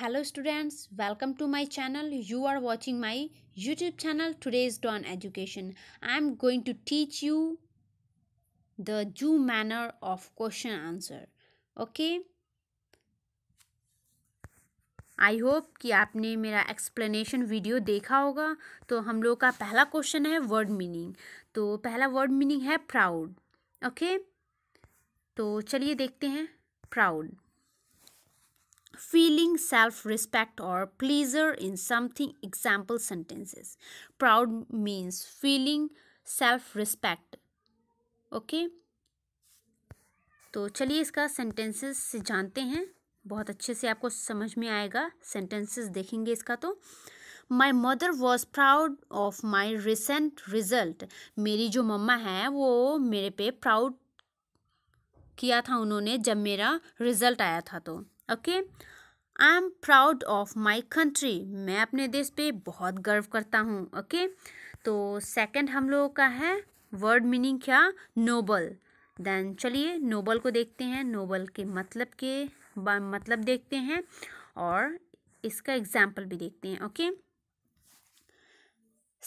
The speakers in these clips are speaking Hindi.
Hello students welcome to my channel you are watching my YouTube channel today's don education I am going to teach you the zoo manner of question answer okay I hope कि आपने मेरा एक्सप्लेनेशन वीडियो देखा होगा तो हम लोग का पहला क्वेश्चन है वर्ड मीनिंग तो पहला वर्ड मीनिंग है प्राउड ओके okay? तो चलिए देखते हैं proud feeling self-respect or pleasure in something example sentences proud means feeling self-respect okay तो चलिए इसका सेंटेंसेस से जानते हैं बहुत अच्छे से आपको समझ में आएगा सेंटेंसेस देखेंगे इसका तो my mother was proud of my recent result मेरी जो मम्मा है वो मेरे पे प्राउड किया था उन्होंने जब मेरा रिजल्ट आया था तो okay I am proud of my country मैं अपने देश पे बहुत गर्व करता हूँ ओके okay? तो सेकंड हम लोगों का है वर्ड मीनिंग क्या नोबल देन चलिए नोबल को देखते हैं नोबल के मतलब के मतलब देखते हैं और इसका एग्जाम्पल भी देखते हैं okay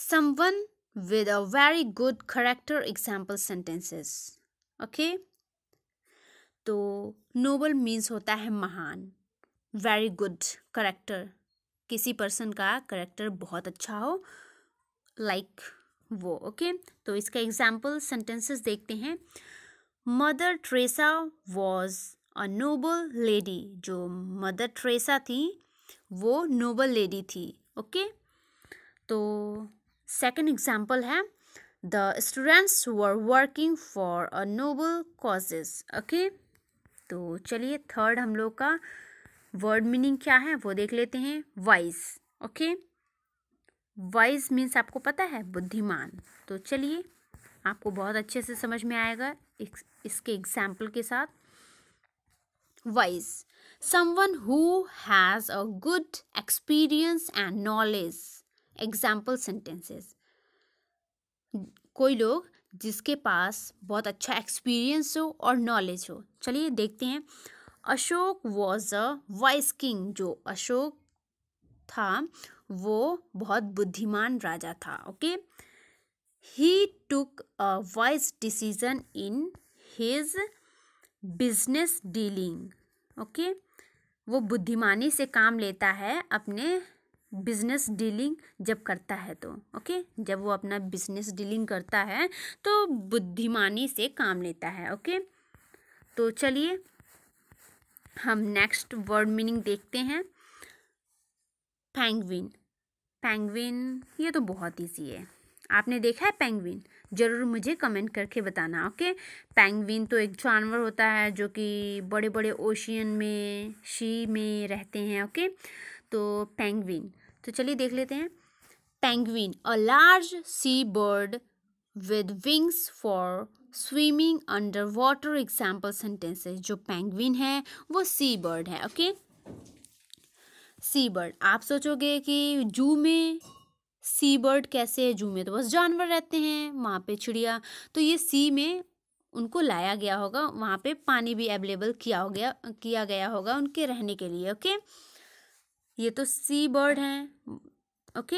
someone with a very good character example sentences okay तो नोबल मीन्स होता है महान वेरी गुड करेक्टर किसी पर्सन का करेक्टर बहुत अच्छा हो लाइक like वो ओके okay? तो इसका एग्जाम्पल सेंटेंसेस देखते हैं mother Teresa was a noble lady जो मदर ट्रेसा थी वो नोबल लेडी थी ओके okay? तो सेकेंड एग्जाम्पल है the students were working for a noble causes okay तो चलिए थर्ड हम लोग का वर्ड मीनिंग क्या है वो देख लेते हैं वाइज ओके वाइज मीन्स आपको पता है बुद्धिमान तो चलिए आपको बहुत अच्छे से समझ में आएगा इस, इसके एग्जाम्पल के साथ wise someone who has a good experience and knowledge example sentences कोई लोग जिसके पास बहुत अच्छा एक्सपीरियंस हो और नॉलेज हो चलिए देखते हैं Ashok was a wise king जो अशोक था वो बहुत बुद्धिमान राजा था okay he took a wise decision in his business dealing okay वो बुद्धिमानी से काम लेता है अपने बिजनेस डीलिंग जब करता है तो ओके जब वो अपना बिजनेस डीलिंग करता है तो बुद्धिमानी से काम लेता है ओके तो चलिए हम नेक्स्ट वर्ड मीनिंग देखते हैं पैंगविन पैंगविन ये तो बहुत ईजी है आपने देखा है पेंगविन ज़रूर मुझे कमेंट करके बताना ओके पेंगविन तो एक जानवर होता है जो कि बड़े बड़े ओशियन में शी में रहते हैं ओके तो पेंगविन तो चलिए देख लेते हैं penguin a large sea bird with wings for swimming under water example sentences जो पेंगुइन है वो सी बर्ड है ओके सी बर्ड आप सोचोगे कि जू में सी बर्ड कैसे है जू में तो बस जानवर रहते हैं वहाँ पे चिड़िया तो ये सी में उनको लाया गया होगा वहाँ पे पानी भी अवेलेबल किया हो गया किया गया होगा उनके रहने के लिए ओके okay? ये तो सी बर्ड हैं ओके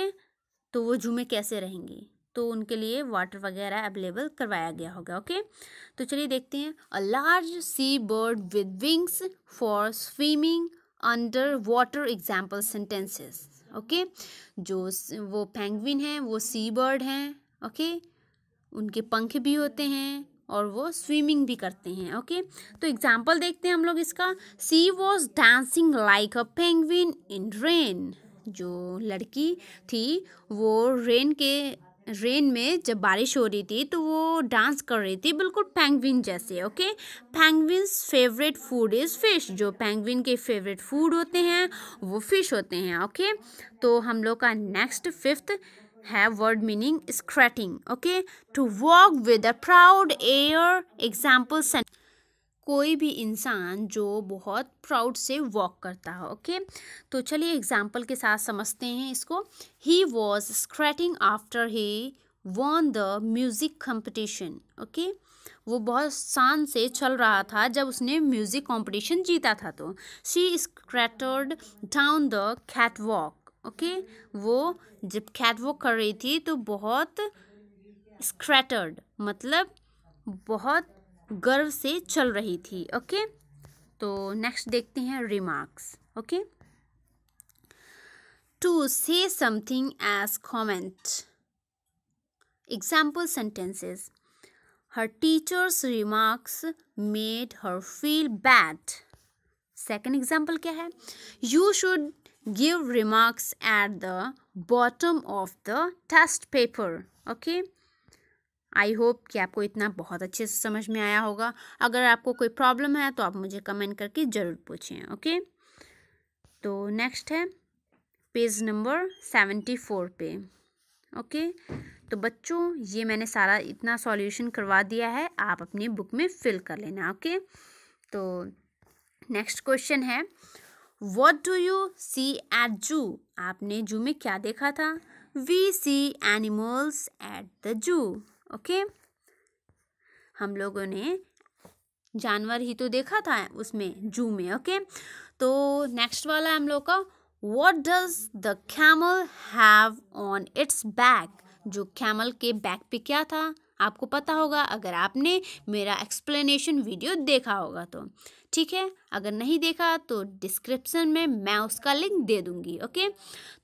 तो वो झूमे कैसे रहेंगी तो उनके लिए वाटर वगैरह अवेलेबल करवाया गया होगा ओके तो चलिए देखते हैं a large sea bird with wings for swimming under water example sentences okay जो वो पेंगुइन हैं वो सी बर्ड हैं ओके उनके पंख भी होते हैं और वो स्विमिंग भी करते हैं ओके तो एग्जाम्पल देखते हैं हम लोग इसका she was dancing like a penguin in rain जो लड़की थी वो रेन के रेन में जब बारिश हो रही थी तो वो डांस कर रही थी बिल्कुल पेंगविन जैसे okay penguins favourite food is fish जो पेंगविन के फेवरेट फूड होते हैं वो फिश होते हैं ओके तो हम लोग का नेक्स्ट फिफ्थ है word meaning strutting okay to walk with a proud air example sent कोई भी इंसान जो बहुत प्राउड से वॉक करता हो ओके तो चलिए एग्जाम्पल के साथ समझते हैं इसको he was strutting after he won the music competition okay वो बहुत शान से चल रहा था जब उसने म्यूज़िक कॉम्पिटिशन जीता था तो she strutted down the catwalk okay वो जब खैद वो कर रही थी तो बहुत स्क्रैटर्ड मतलब बहुत गर्व से चल रही थी ओके तो नेक्स्ट देखते हैं remarks okay to say something as comment example sentences her teacher's remarks made her feel bad second example क्या है you should give remarks at the bottom of the test paper okay I hope कि आपको इतना बहुत अच्छे से समझ में आया होगा अगर आपको कोई प्रॉब्लम है तो आप मुझे कमेंट करके ज़रूर पूछें ओके तो नेक्स्ट है पेज नंबर सेवेंटी फोर पे ओके तो बच्चों ये मैंने सारा इतना सॉल्यूशन करवा दिया है आप अपनी बुक में फिल कर लेना ओके तो नेक्स्ट क्वेश्चन है what do you see at zoo आपने जू में क्या देखा था we see animals at the zoo okay हम लोगों ने जानवर ही तो देखा था उसमें जू में ओके okay? तो नेक्स्ट वाला हम लोग का what does the camel have on its back जो कैमल के बैक पे क्या था आपको पता होगा अगर आपने मेरा एक्सप्लेनेशन वीडियो देखा होगा तो ठीक है अगर नहीं देखा तो डिस्क्रिप्शन में मैं उसका लिंक दे दूंगी ओके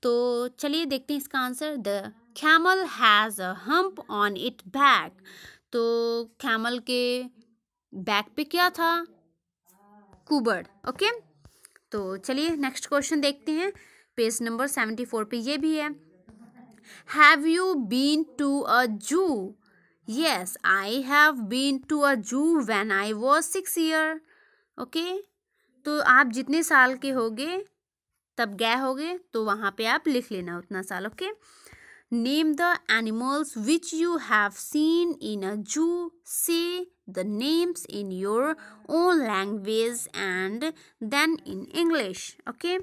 तो चलिए देखते हैं इसका answer the camel has a hump on it back तो कैमल के बैक पे क्या था कुबड़ ओके तो चलिए नेक्स्ट क्वेश्चन देखते हैं पेज नंबर सेवेंटी फोर पे ये भी है have you been to a zoo yes i have been to a zoo when i was six year okay तो आप जितने साल के होगे तब गए होगे तो वहाँ पे आप लिख लेना उतना साल okay name the animals which you have seen in a zoo say the names in your own language and then in English okay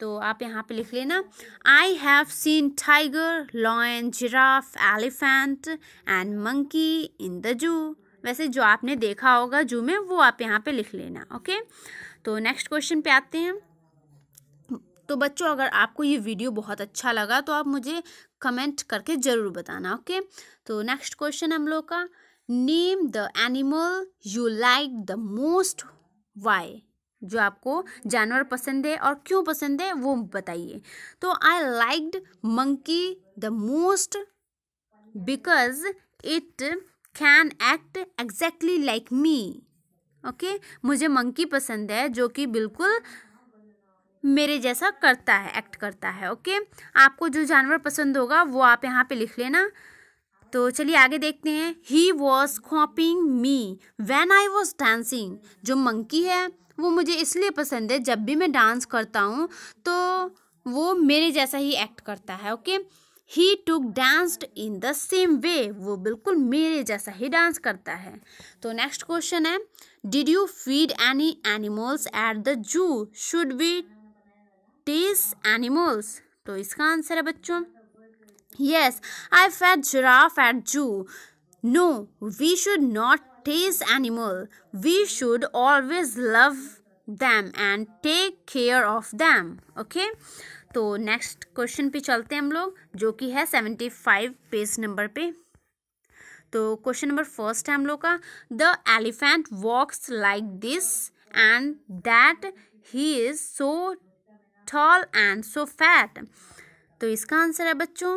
तो आप यहाँ पे लिख लेना I have seen tiger lion giraffe elephant and monkey in the zoo वैसे जो आपने देखा होगा जू में वो आप यहाँ पे लिख लेना ओके तो नेक्स्ट क्वेश्चन पे आते हैं तो बच्चों अगर आपको ये वीडियो बहुत अच्छा लगा तो आप मुझे कमेंट करके ज़रूर बताना ओके तो नेक्स्ट क्वेश्चन हम लोग का name the animal you like the most why जो आपको जानवर पसंद है और क्यों पसंद है वो बताइए तो I liked monkey the most because it can act exactly like me okay मुझे मंकी पसंद है जो कि बिल्कुल मेरे जैसा करता है एक्ट करता है ओके okay? आपको जो जानवर पसंद होगा वो आप यहाँ पे लिख लेना तो चलिए आगे देखते हैं he was copying me when I was dancing जो मंकी है वो मुझे इसलिए पसंद है जब भी मैं डांस करता हूँ तो वो मेरे जैसा ही एक्ट करता है okay he took danced in the same way वो बिल्कुल मेरे जैसा ही डांस करता है तो नेक्स्ट क्वेश्चन है did you feed any animals at the zoo should we tease animals तो इसका आंसर है बच्चों yes I fed giraffe at zoo No, we should not chase animal. We should always love them and take care of them. Okay. तो नेक्स्ट क्वेश्चन पे चलते हैं हम लोग जो कि है सेवेंटी फाइव पेज नंबर पे तो क्वेश्चन नंबर फर्स्ट है हम लोग का the elephant walks like this and that he is so tall and so fat तो इसका आंसर है बच्चों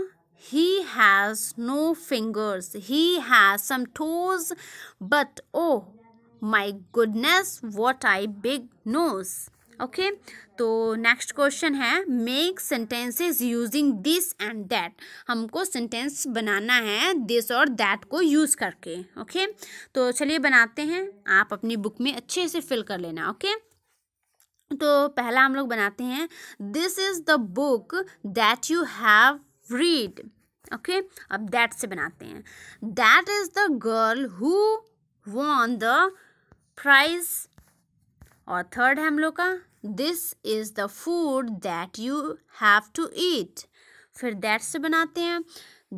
he has no fingers. He has some toes, but oh my goodness, what I big nose. Okay okay? तो नेक्स्ट क्वेश्चन है make sentences using this and that हमको सेंटेंस बनाना है दिस और दैट को यूज़ करके ओके okay? तो चलिए बनाते हैं आप अपनी बुक में अच्छे से फिल कर लेना ओके okay? तो पहला हम लोग बनाते हैं this is the book that you have read okay अब दैट से बनाते हैं that is the girl who won the prize और थर्ड है हम लोग का this is the food that you have to eat फिर दैट से बनाते हैं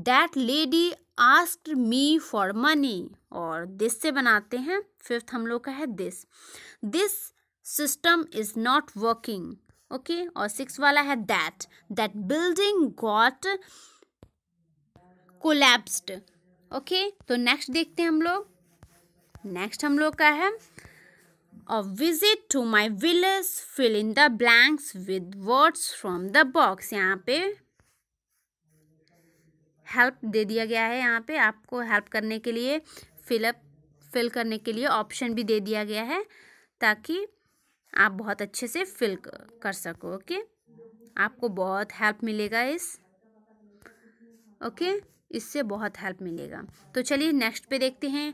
that lady ask me for money और दिस से बनाते हैं फिफ्थ हम लोग का है this this system is not working okay और सिक्स वाला है that that building got collapsed okay तो नेक्स्ट देखते हैं हम लोग नेक्स्ट हम लोग का है a visit to my village fill in the blanks with words from the box यहाँ पे हेल्प दे दिया गया है यहाँ पे आपको हेल्प करने के लिए फिलअप फिल करने के लिए ऑप्शन भी दे दिया गया है ताकि आप बहुत अच्छे से फिल कर सको ओके आपको बहुत हेल्प मिलेगा इस ओके इससे बहुत हेल्प मिलेगा तो चलिए नेक्स्ट पे देखते हैं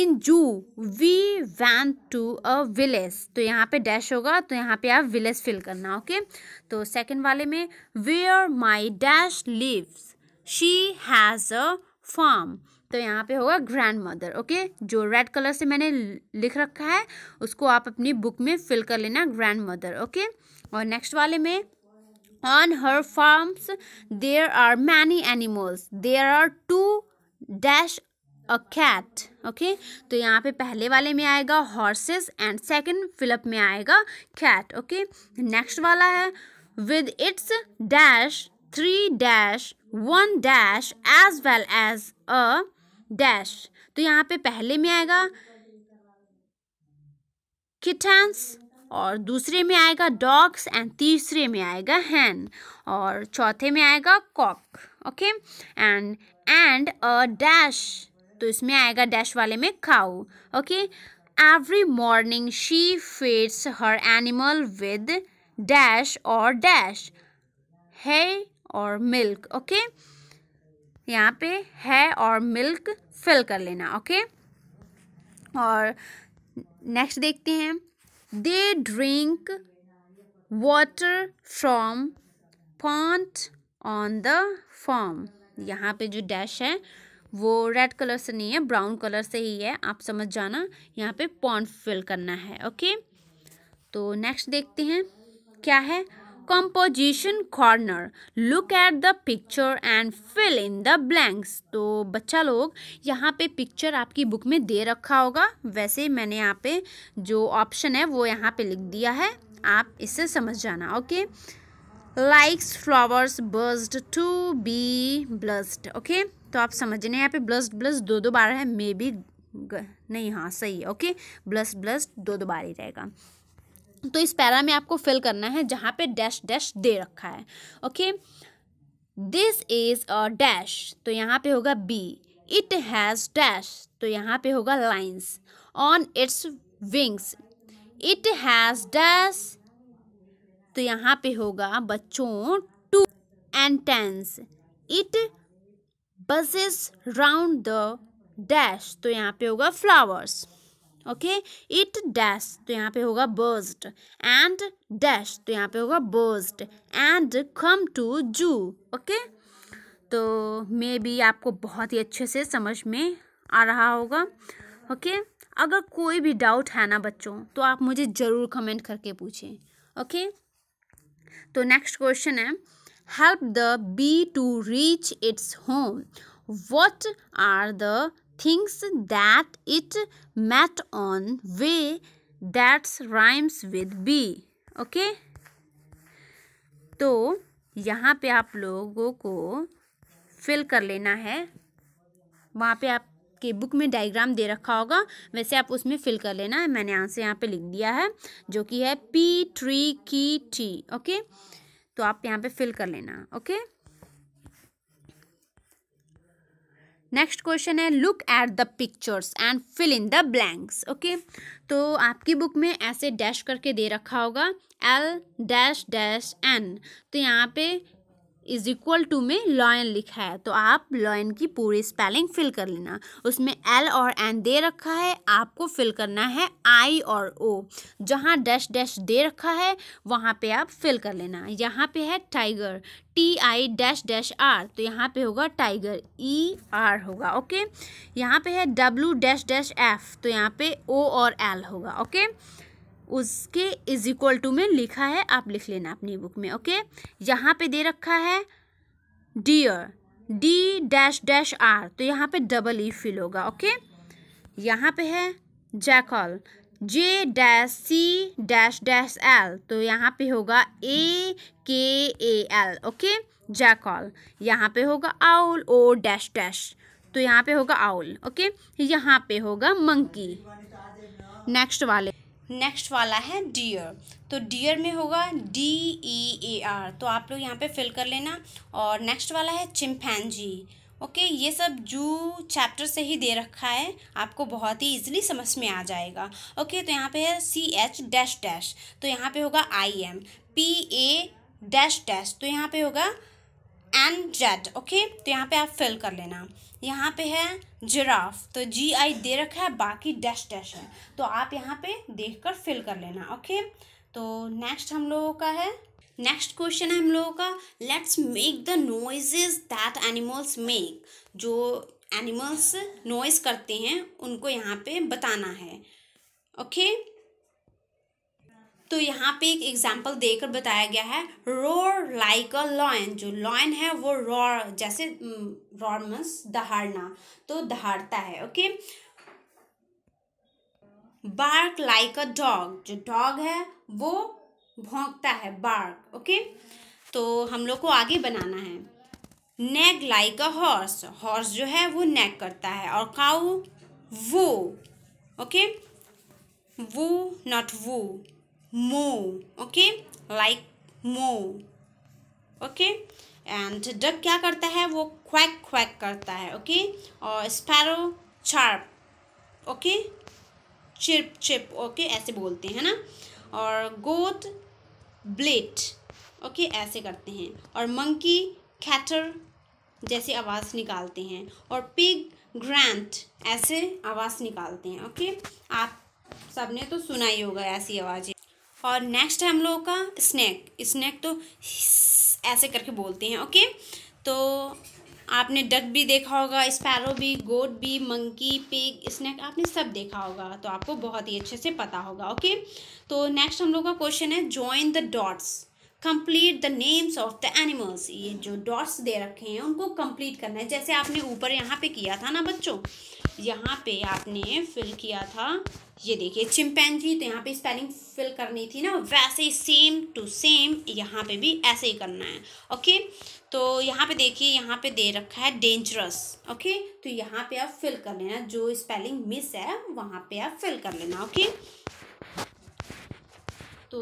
in June we went to a village तो यहाँ पे डैश होगा तो यहाँ पे आप विलेज फिल करना ओके तो सेकंड वाले में where my dash lives she has a farm तो यहाँ पे होगा ग्रैंड मदर ओके जो रेड कलर से मैंने लिख रखा है उसको आप अपनी बुक में फिल कर लेना ग्रैंड मदर ओके और नेक्स्ट वाले में on her farms there are many animals there are two dash a cat okay तो यहाँ पे पहले वाले में आएगा हॉर्सेस एंड सेकेंड फिलअप में आएगा कैट ओके नेक्स्ट वाला है with its dash three dash one dash as well as a dash तो यहाँ पे पहले में आएगा किटन्स और दूसरे में आएगा डॉग्स एंड तीसरे में आएगा हैन और चौथे में आएगा cock okay and and a dash तो इसमें आएगा डैश वाले में cow okay every morning she feeds her animal with dash और डैश है और मिल्क ओके okay? यहाँ पे है और मिल्क फिल कर लेना ओके और नेक्स्ट देखते हैं they drink water from pond on the farm यहाँ पे जो डैश है वो रेड कलर से नहीं है ब्राउन कलर से ही है आप समझ जाना यहाँ पे पॉन्ट फिल करना है ओके तो नेक्स्ट देखते हैं क्या है composition corner look at the picture and fill in the blanks तो बच्चा लोग यहाँ पे पिक्चर आपकी बुक में दे रखा होगा वैसे मैंने यहाँ पे जो ऑप्शन है वो यहाँ पे लिख दिया है आप इससे समझ जाना okay likes flowers birds to be blessed okay तो आप समझने यहाँ पे ब्लस्ड ब्लस्ड दो दो बार है मे बी नहीं हाँ सही है ओके ब्लस्ड ब्लस्ड दो दो बार ही रहेगा तो इस पैरा में आपको फिल करना है जहाँ पे डैश डैश दे रखा है okay this is a dash तो यहाँ पे होगा बी इट हैज़ डैश तो यहाँ पे होगा lines on its wings it has dash तो यहाँ पे होगा बच्चों two antennas it buzzes round the dash तो यहाँ पे होगा फ्लावर्स ओके इट डैश तो यहाँ पे होगा बर्स्ट एंड डैश तो यहाँ पे होगा burst and come to zoo okay तो मे बी आपको बहुत ही अच्छे से समझ में आ रहा होगा ओके okay? अगर कोई भी डाउट है ना बच्चों तो आप मुझे ज़रूर कमेंट करके पूछें ओके okay? तो नेक्स्ट क्वेश्चन है help the bee to reach its home what are the things that it met on way that's rhymes with bee okay तो यहाँ पे आप लोगों को फिल कर लेना है वहाँ पे आपके बुक में डायग्राम दे रखा होगा वैसे आप उसमें फिल कर लेना है मैंने यहाँ से यहाँ पे लिख दिया है जो कि है पी ट्री की टी ओके तो आप यहाँ पे फिल कर लेना ओके नेक्स्ट क्वेश्चन है look at the pictures and fill in the blanks okay तो आपकी बुक में ऐसे डैश करके दे रखा होगा एल डैश डैश एन तो यहाँ पे इज इक्वल टू में लॉयन लिखा है तो आप लॉयन की पूरी स्पेलिंग फिल कर लेना उसमें एल और एन दे रखा है आपको फिल करना है आई और ओ जहाँ डैश डैश दे रखा है वहाँ पे आप फिल कर लेना यहाँ पे है tiger T I dash dash R तो यहाँ पे होगा टाइगर ई आर होगा ओके यहाँ पे है डब्ल्यू डैश डैश एफ तो यहाँ पे ओ और एल होगा ओके उसके इज इक्वल टू में लिखा है आप लिख लेना अपनी बुक में ओके यहाँ पे दे रखा है deer D dash dash R तो यहाँ पे डबल ई फिल होगा ओके यहाँ पे है jackal J dash C dash dash L तो यहाँ पे होगा ए के ए एल ओके जैकॉल यहाँ पे होगा आउल ओ डैश डैश तो यहाँ पे होगा आउल ओके यहाँ पे होगा मंकी नेक्स्ट वाले नेक्स्ट वाला है डियर तो डियर में होगा डी ई ए आर तो आप लोग यहाँ पे फिल कर लेना और नेक्स्ट वाला है चिमफैनजी ओके ये सब जू चैप्टर से ही दे रखा है आपको बहुत ही इजीली समझ में आ जाएगा ओके तो यहाँ पे है सी एच डैश डैश तो यहाँ पे होगा I M P A dash dash तो यहाँ पे होगा एंड जेड ओके तो यहाँ पे आप फिल कर लेना यहाँ पे है जिराफ तो जी आई दे रखा है बाकी डैश डैश है तो आप यहाँ पे देख कर फिल कर लेना ओके तो नेक्स्ट हम लोगों का है नेक्स्ट क्वेश्चन है हम लोगों का let's make the noises that animals make जो एनिमल्स नॉइज़ करते हैं उनको यहाँ पे बताना है ओके okay? तो यहाँ पे एक एग्जाम्पल देकर बताया गया है रोर लाइक अ लॉयन जो लॉयन है वो रोर जैसे रोर मीन्स दहाड़ना तो दहाड़ता है okay bark like a dog जो डॉग है वो भोंकता है बार्क ओके तो हम लोग को आगे बनाना है neigh like a horse horse जो है वो नेग करता है और काउ वो ओके वो नॉट वो moo okay like moo okay and duck क्या करता है वो क्वैक क्वैक करता है ओके okay? और sparrow chirp okay chip chip okay ऐसे बोलते हैं ना और गोद ब्लेट ओके ऐसे करते हैं और मंकी कैटर जैसे आवाज़ निकालते हैं और पिग ग्रांट ऐसे आवाज़ निकालते हैं ओके आप सबने तो सुना ही होगा ऐसी आवाज़ें और नेक्स्ट है हम लोगों का स्नैक स्नैक तो ऐसे करके बोलते हैं ओके तो आपने डक भी देखा होगा स्पैरो भी गोट भी मंकी पिग स्नैक आपने सब देखा होगा तो आपको बहुत ही अच्छे से पता होगा ओके तो नेक्स्ट हम लोग का क्वेश्चन है join the dots complete the names of the animals ये जो डॉट्स दे रखे हैं उनको कंप्लीट करना है जैसे आपने ऊपर यहाँ पे किया था ना बच्चों यहाँ पे आपने फिल किया था ये देखिए चिंपैंजी तो यहाँ पे स्पेलिंग फिल करनी थी ना वैसे ही सेम टू सेम यहाँ पे भी ऐसे ही करना है ओके तो यहाँ पे देखिए यहाँ पे दे रखा है डेंजरस ओके तो यहाँ पे आप फिल कर लेना जो स्पेलिंग मिस है वहाँ पे आप फिल कर लेना ओके तो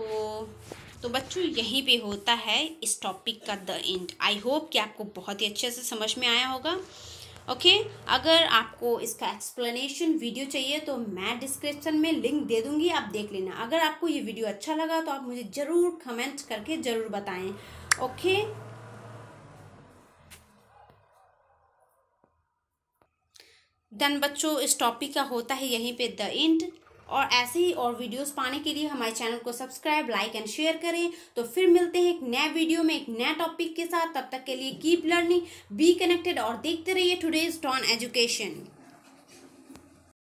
तो बच्चों यहीं पे होता है इस टॉपिक का द एंड आई होप कि आपको बहुत ही अच्छे से समझ में आया होगा ओके okay, अगर आपको इसका एक्सप्लेनेशन वीडियो चाहिए तो मैं डिस्क्रिप्शन में लिंक दे दूंगी आप देख लेना अगर आपको ये वीडियो अच्छा लगा तो आप मुझे ज़रूर कमेंट करके ज़रूर बताएं ओके okay? देन बच्चों इस टॉपिक का होता है यहीं पे द एंड और ऐसे ही और वीडियोस पाने के लिए हमारे चैनल को सब्सक्राइब लाइक एंड शेयर करें तो फिर मिलते हैं एक नए वीडियो में एक नए टॉपिक के साथ तब तक के लिए कीप लर्निंग बी कनेक्टेड और देखते रहिए टुडेज टॉन एजुकेशन